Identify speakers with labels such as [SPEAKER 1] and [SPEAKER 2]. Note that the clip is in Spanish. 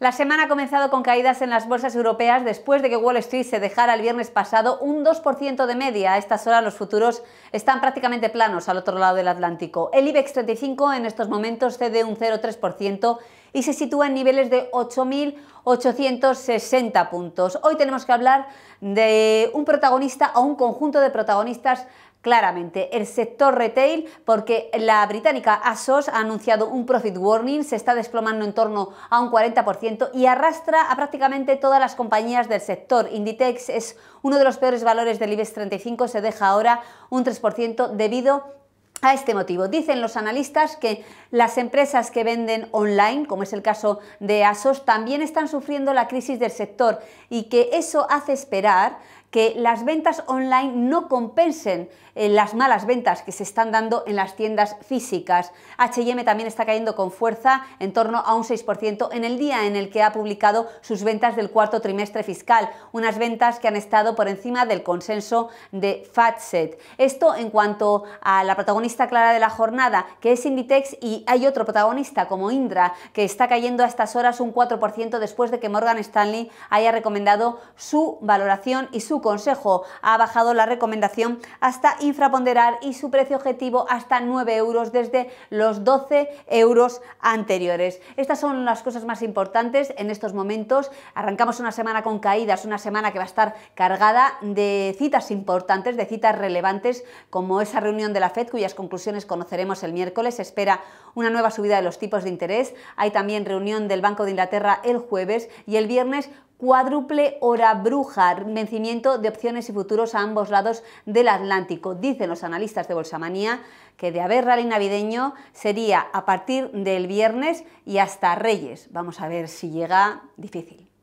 [SPEAKER 1] La semana ha comenzado con caídas en las bolsas europeas después de que Wall Street se dejara el viernes pasado un 2% de media. A estas horas los futuros están prácticamente planos al otro lado del Atlántico. El IBEX 35 en estos momentos cede un 0,3% y se sitúa en niveles de 8.860 puntos. Hoy tenemos que hablar de un protagonista o un conjunto de protagonistas claramente el sector retail porque la británica ASOS ha anunciado un profit warning, se está desplomando en torno a un 40% y arrastra a prácticamente todas las compañías del sector. Inditex es uno de los peores valores del IBEX 35, se deja ahora un 3% debido a este motivo, dicen los analistas que las empresas que venden online, como es el caso de ASOS, también están sufriendo la crisis del sector y que eso hace esperar que las ventas online no compensen eh, las malas ventas que se están dando en las tiendas físicas. HM también está cayendo con fuerza en torno a un 6% en el día en el que ha publicado sus ventas del cuarto trimestre fiscal, unas ventas que han estado por encima del consenso de FATSET. Esto en cuanto a la protagonista clara de la jornada, que es Inditex, y hay otro protagonista como Indra, que está cayendo a estas horas un 4% después de que Morgan Stanley haya recomendado su valoración y su consejo. Ha bajado la recomendación hasta infraponderar y su precio objetivo hasta 9 euros desde los 12 euros anteriores. Estas son las cosas más importantes en estos momentos. Arrancamos una semana con caídas, una semana que va a estar cargada de citas importantes, de citas relevantes, como esa reunión de la FED cuyas conclusiones conoceremos el miércoles. Se espera una nueva subida de los tipos de interés. Hay también reunión del Banco de Inglaterra el jueves y el viernes cuádruple hora bruja, vencimiento de opciones y futuros a ambos lados del Atlántico. Dicen los analistas de Bolsamanía que de haber rally navideño sería a partir del viernes y hasta Reyes. Vamos a ver si llega difícil.